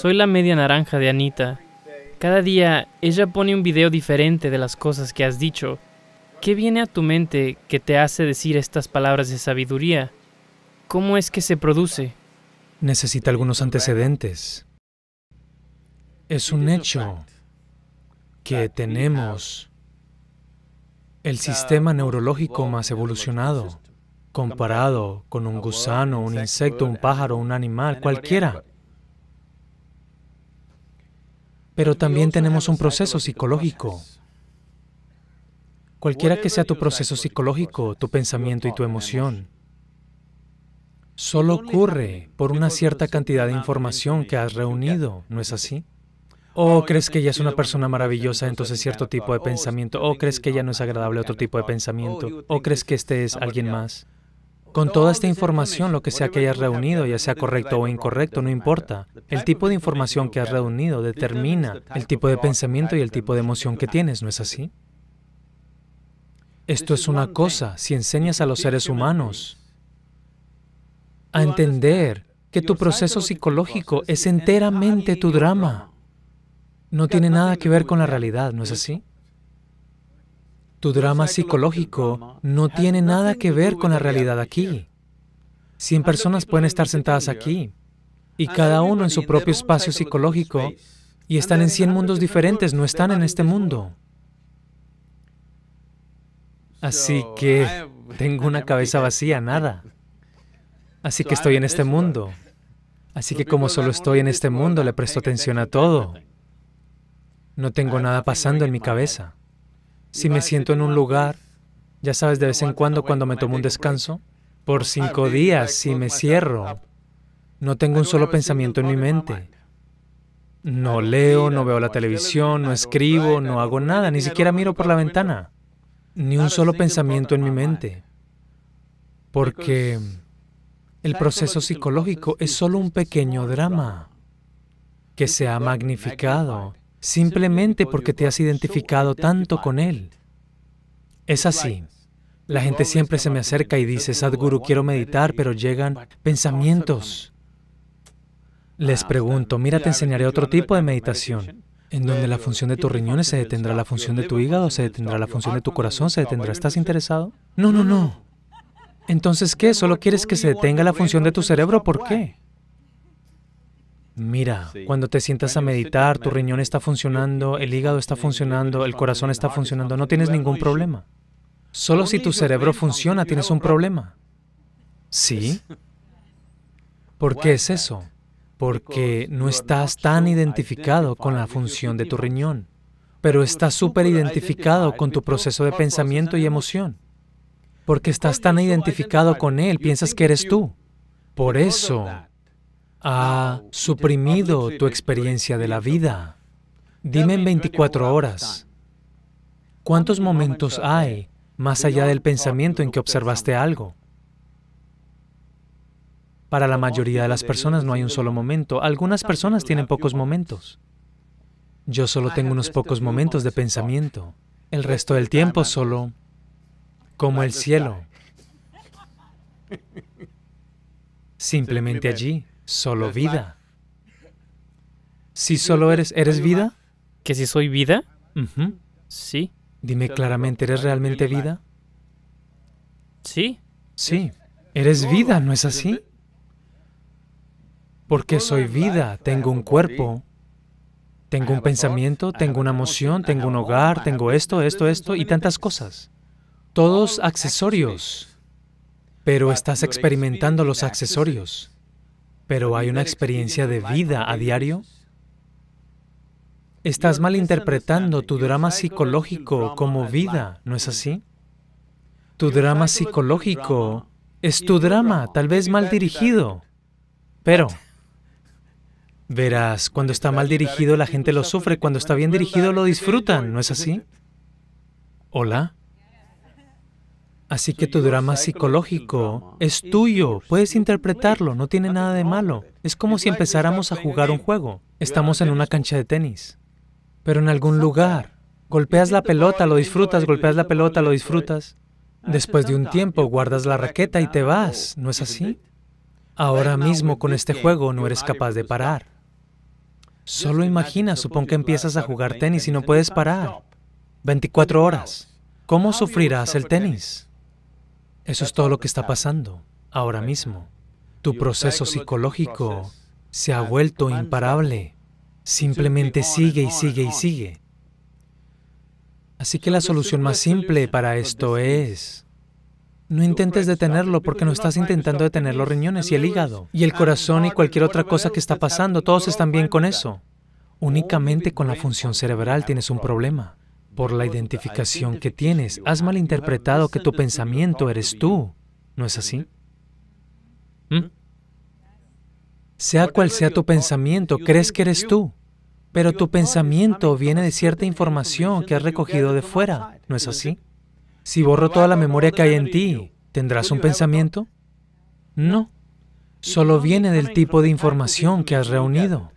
Soy la media naranja de Anita. Cada día ella pone un video diferente de las cosas que has dicho. ¿Qué viene a tu mente que te hace decir estas palabras de sabiduría? ¿Cómo es que se produce? Necesita algunos antecedentes. Es un hecho que tenemos el sistema neurológico más evolucionado comparado con un gusano, un insecto, un pájaro, un animal, cualquiera. Pero también tenemos un proceso psicológico. Cualquiera que sea tu proceso psicológico, tu pensamiento y tu emoción, solo ocurre por una cierta cantidad de información que has reunido, ¿no es así? O crees que ella es una persona maravillosa, entonces cierto tipo de oh, pensamiento. O crees que ella no es agradable, otro tipo de oh, pensamiento. O crees que este es alguien más. Con toda esta información, lo que sea que hayas reunido, ya sea correcto o incorrecto, no importa. El tipo de información que has reunido determina el tipo de pensamiento y el tipo de emoción que tienes, ¿no es así? Esto es una cosa, si enseñas a los seres humanos a entender que tu proceso psicológico es enteramente tu drama, no tiene nada que ver con la realidad, ¿no es así? Tu drama psicológico no tiene nada que ver con la realidad aquí. Cien personas pueden estar sentadas aquí, y cada uno en su propio espacio psicológico, y están en 100 mundos diferentes, no están en este mundo. Así que tengo una cabeza vacía, nada. Así que estoy en este mundo. Así que como solo estoy en este mundo, le presto atención a todo. No tengo nada pasando en mi cabeza. Si me siento en un lugar, ya sabes, de vez en cuando cuando me tomo un descanso, por cinco días, si me cierro, no tengo un solo pensamiento en mi mente. No leo, no veo la televisión, no escribo, no hago nada, ni siquiera miro por la ventana. Ni un solo pensamiento en mi mente. Porque el proceso psicológico es solo un pequeño drama que se ha magnificado simplemente porque te has identificado tanto con Él. Es así. La gente siempre se me acerca y dice, Sadhguru, quiero meditar, pero llegan pensamientos. Les pregunto, mira, te enseñaré otro tipo de meditación, en donde la función de tus riñones se detendrá, la función de tu hígado se detendrá, la función de tu corazón se detendrá. ¿Estás interesado? No, no, no. Entonces, ¿qué? ¿Solo quieres que se detenga la función de tu cerebro? ¿Por qué? Mira, cuando te sientas a meditar, tu riñón está funcionando, el hígado está funcionando, el corazón está funcionando, no tienes ningún problema. Solo si tu cerebro funciona tienes un problema. ¿Sí? ¿Por qué es eso? Porque no estás tan identificado con la función de tu riñón, pero estás súper identificado con tu proceso de pensamiento y emoción. Porque estás tan identificado con él, piensas que eres tú. Por eso, ha suprimido tu experiencia de la vida. Dime en 24 horas, ¿cuántos momentos hay más allá del pensamiento en que observaste algo? Para la mayoría de las personas no hay un solo momento. Algunas personas tienen pocos momentos. Yo solo tengo unos pocos momentos de pensamiento. El resto del tiempo solo como el cielo. Simplemente allí solo vida. Si solo eres, ¿eres vida? ¿Que si soy vida? Sí. Dime claramente, ¿eres realmente vida? Sí. Sí. Eres vida, ¿no es así? Porque soy vida, tengo un cuerpo, tengo un pensamiento, tengo una emoción, tengo un hogar, tengo esto, esto, esto y tantas cosas. Todos accesorios. Pero estás experimentando los accesorios pero hay una experiencia de vida a diario. Estás malinterpretando tu drama psicológico como vida, ¿no es así? Tu drama psicológico es tu drama, tal vez mal dirigido, pero verás, cuando está mal dirigido la gente lo sufre, cuando está bien dirigido lo disfrutan, ¿no es así? Hola. Así que tu drama psicológico es tuyo, puedes interpretarlo, no tiene nada de malo. Es como si empezáramos a jugar un juego. Estamos en una cancha de tenis, pero en algún lugar. Golpeas la pelota, lo disfrutas, golpeas la pelota, lo disfrutas. Después de un tiempo guardas la raqueta y te vas, ¿no es así? Ahora mismo con este juego no eres capaz de parar. Solo imagina, supón que empiezas a jugar tenis y no puedes parar. 24 horas. ¿Cómo sufrirás el tenis? Eso es todo lo que está pasando ahora mismo. Tu proceso psicológico se ha vuelto imparable. Simplemente sigue y sigue y sigue. Así que la solución más simple para esto es... No intentes detenerlo porque no estás intentando detener los riñones y el hígado y el corazón y cualquier otra cosa que está pasando. Todos están bien con eso. Únicamente con la función cerebral tienes un problema por la identificación que tienes. Has malinterpretado que tu pensamiento eres tú. ¿No es así? ¿Mm? ¿Mm? Sea cual sea tu pensamiento, crees que eres tú. Pero tu pensamiento viene de cierta información que has recogido de fuera. ¿No es así? Si borro toda la memoria que hay en ti, ¿tendrás un pensamiento? No. Solo viene del tipo de información que has reunido.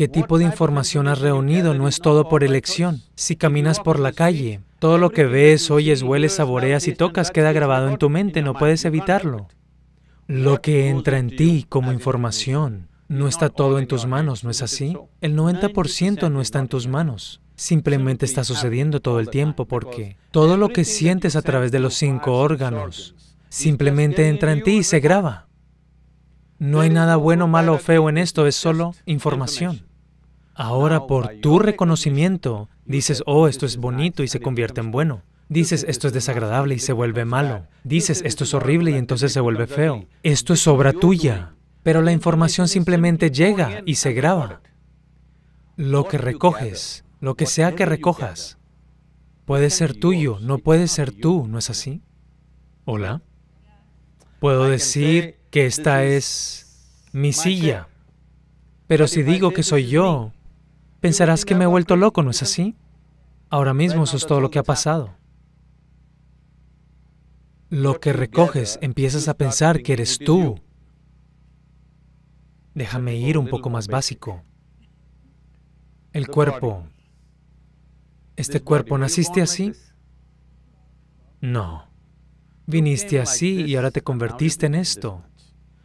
¿Qué tipo de información has reunido? No es todo por elección. Si caminas por la calle, todo lo que ves, oyes, hueles, saboreas y tocas queda grabado en tu mente, no puedes evitarlo. Lo que entra en ti como información no está todo en tus manos, ¿no es así? El 90% no está en tus manos. Simplemente está sucediendo todo el tiempo porque todo lo que sientes a través de los cinco órganos simplemente entra en ti y se graba. No hay nada bueno, malo o feo en esto, es solo información. Ahora por tu reconocimiento dices, oh, esto es bonito y se convierte en bueno. Dices, esto es desagradable y se vuelve malo. Dices, esto es horrible y entonces se vuelve feo. Esto es obra tuya. Pero la información simplemente llega y se graba. Lo que recoges, lo que sea que recojas, puede ser tuyo, no puede ser tú, ¿no es así? Hola. Puedo decir que esta es mi silla, pero si digo que soy yo, Pensarás que me he vuelto loco, ¿no es así? Ahora mismo eso es todo lo que ha pasado. Lo que recoges, empiezas a pensar que eres tú. Déjame ir un poco más básico. El cuerpo. ¿Este cuerpo naciste así? No. Viniste así y ahora te convertiste en esto.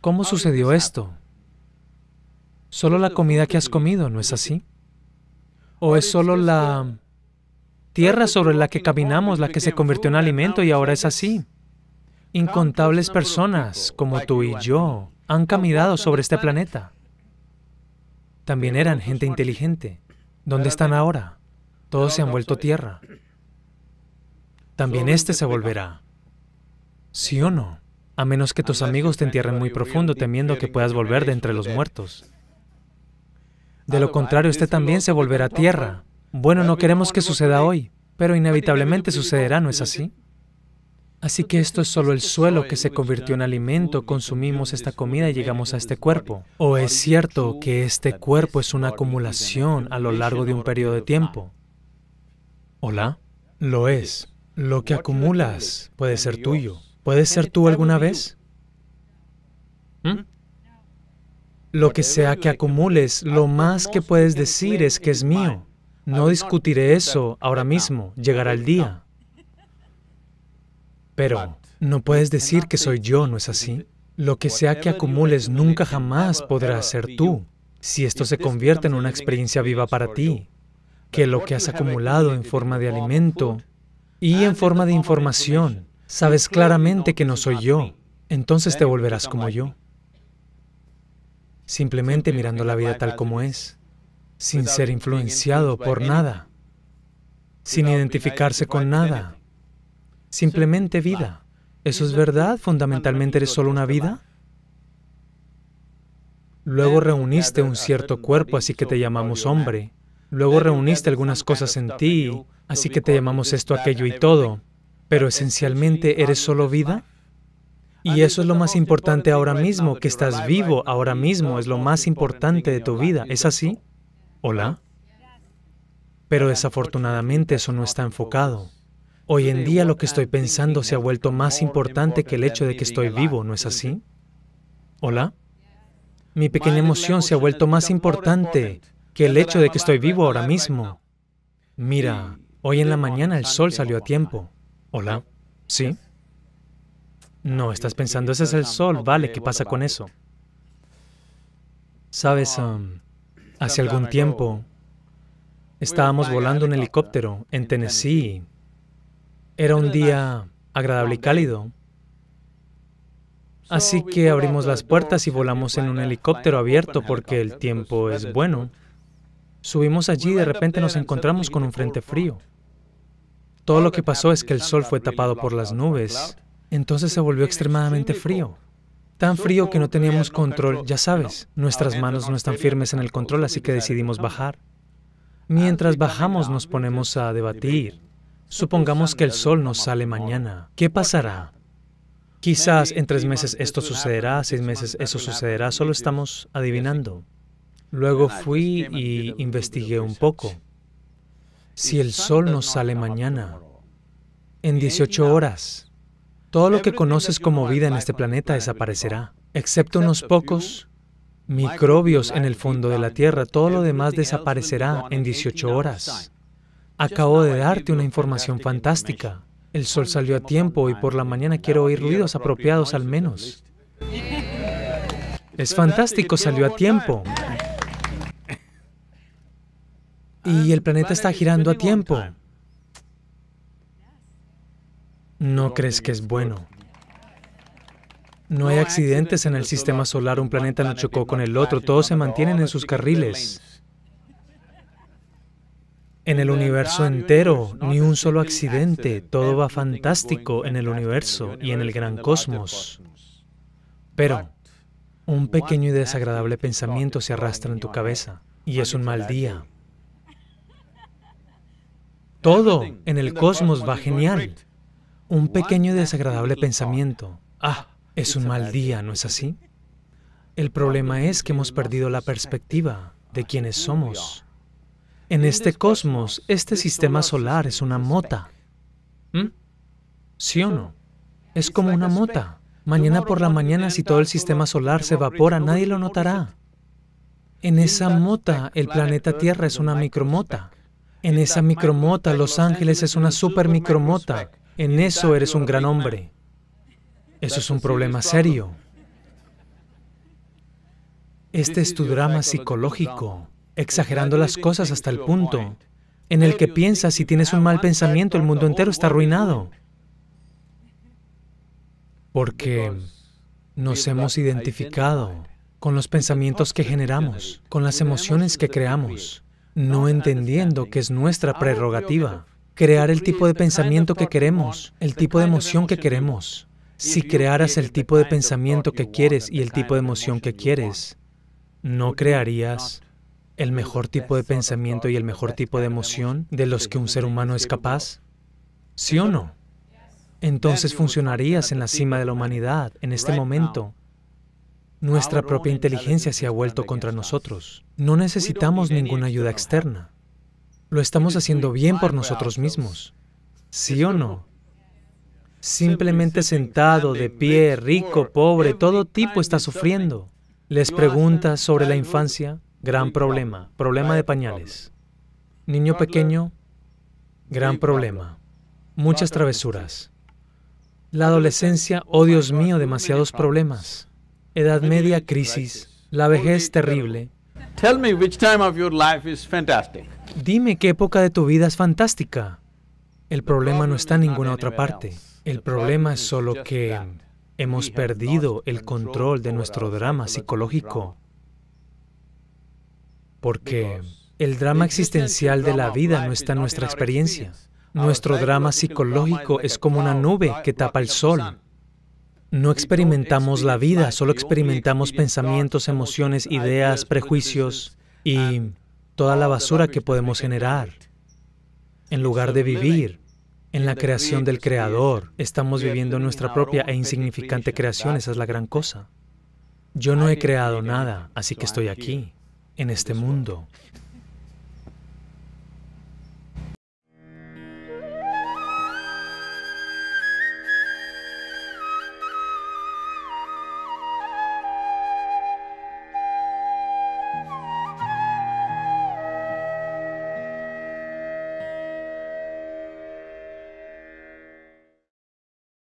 ¿Cómo sucedió esto? Solo la comida que has comido, ¿no es así? ¿O es solo la tierra sobre la que caminamos la que se convirtió en alimento y ahora es así? Incontables personas como tú y yo han caminado sobre este planeta. También eran gente inteligente. ¿Dónde están ahora? Todos se han vuelto tierra. También este se volverá. ¿Sí o no? A menos que tus amigos te entierren muy profundo temiendo que puedas volver de entre los muertos. De lo contrario, usted también se volverá tierra. Bueno, no queremos que suceda hoy, pero inevitablemente sucederá, ¿no es así? Así que esto es solo el suelo que se convirtió en alimento, consumimos esta comida y llegamos a este cuerpo. ¿O es cierto que este cuerpo es una acumulación a lo largo de un periodo de tiempo? ¿Hola? Lo es. Lo que acumulas puede ser tuyo. ¿Puede ser tú alguna vez? ¿Mm? Lo que sea que acumules, lo más que puedes decir es que es mío. No discutiré eso ahora mismo, llegará el día. Pero no puedes decir que soy yo, ¿no es así? Lo que sea que acumules nunca jamás podrá ser tú, si esto se convierte en una experiencia viva para ti, que lo que has acumulado en forma de alimento y en forma de información, sabes claramente que no soy yo, entonces te volverás como yo simplemente mirando la vida tal como es, pues sin ser influenciado por nada, sin identificarse con nada, simplemente vida. ¿Eso es verdad? ¿Fundamentalmente eres solo una vida? Luego reuniste un cierto cuerpo, así que te llamamos hombre. Luego reuniste algunas cosas en ti, así que te llamamos esto, aquello y todo. Pero esencialmente eres solo vida. Y eso es lo más importante ahora mismo, que estás vivo ahora mismo, es lo más importante de tu vida. ¿Es así? Hola. Pero desafortunadamente eso no está enfocado. Hoy en día lo que estoy pensando se ha vuelto más importante que el hecho de que estoy vivo, ¿no es así? Hola. Mi pequeña emoción se ha vuelto más importante que el hecho de que estoy vivo ahora mismo. Mira, hoy en la mañana el sol salió a tiempo. Hola. ¿Sí? No, ah, estás pensando, ese es el sol, vale, ¿qué pasa con eso? Sabes, hace algún tiempo estábamos volando en helicóptero en Tennessee. Era un día agradable y cálido. Así que abrimos las puertas y volamos en un helicóptero abierto porque el tiempo es bueno. Subimos allí y de repente nos encontramos con un frente frío. Todo lo que pasó es que el sol fue tapado por las nubes entonces se volvió extremadamente frío. Tan frío que no teníamos control, ya sabes, nuestras manos no están firmes en el control, así que decidimos bajar. Ah, mientras bajamos nos ponemos a debatir. Supongamos que el sol no sale mañana. ¿Qué pasará? Quizás en tres meses esto sucederá, seis meses eso sucederá, solo estamos adivinando. Luego ah, fui y investigué un poco. Si el sol no sale mañana, en 18 horas, todo lo que conoces como vida en este planeta desaparecerá, excepto unos pocos microbios en el fondo de la Tierra. Todo lo demás desaparecerá en 18 horas. Acabo de darte una información fantástica. El sol salió a tiempo y por la mañana quiero oír ruidos apropiados al menos. Es fantástico, salió a tiempo. Y el planeta está girando a tiempo no crees que es bueno. No hay accidentes en el sistema solar, un planeta no chocó con el otro, todos se mantienen en sus carriles. En el universo entero, ni un solo accidente, todo va fantástico en el universo y en el gran cosmos. Pero un pequeño y desagradable pensamiento se arrastra en tu cabeza y es un mal día. Todo en el cosmos va genial un pequeño y desagradable pensamiento. Ah, es un mal día, ¿no es así? El problema es que hemos perdido la perspectiva de quienes somos. En este cosmos, este sistema solar es una mota. ¿Mm? ¿Sí o no? Es como una mota. Mañana por la mañana, si todo el sistema solar se evapora, nadie lo notará. En esa mota, el planeta Tierra es una micromota. En esa micromota, Los Ángeles es una super en eso eres un gran hombre. Eso es un problema serio. Este es tu drama psicológico, exagerando las cosas hasta el punto en el que piensas si tienes un mal pensamiento, el mundo entero está arruinado. Porque nos hemos identificado con los pensamientos que generamos, con las emociones que creamos, no entendiendo que es nuestra prerrogativa crear el tipo de pensamiento que queremos, el tipo de emoción que queremos. Si crearas el tipo de pensamiento que quieres y el tipo de emoción que quieres, no crearías el mejor tipo de pensamiento y el mejor tipo de emoción de los que un ser humano es capaz? ¿Sí o no? Entonces funcionarías en la cima de la humanidad en este momento. Nuestra propia inteligencia se ha vuelto contra nosotros. No necesitamos ninguna ayuda externa. Lo estamos haciendo bien por nosotros mismos. ¿Sí o no? Simplemente sentado, de pie, rico, pobre, todo tipo está sufriendo. Les pregunta sobre la infancia, gran problema, problema de pañales. Niño pequeño, gran problema. Muchas travesuras. La adolescencia, oh Dios mío, demasiados problemas. Edad media, crisis. La vejez terrible. Dime qué época de tu vida es fantástica. El problema no está en ninguna otra parte. El problema es solo que hemos perdido el control de nuestro drama psicológico. Porque el drama existencial de la vida no está en nuestra experiencia. Nuestro drama psicológico es como una nube que tapa el sol. No experimentamos la vida, solo experimentamos pensamientos, emociones, ideas, prejuicios y toda la basura que podemos generar. En lugar de vivir en la creación del Creador, estamos viviendo nuestra propia e insignificante creación, esa es la gran cosa. Yo no he creado nada, así que estoy aquí, en este mundo.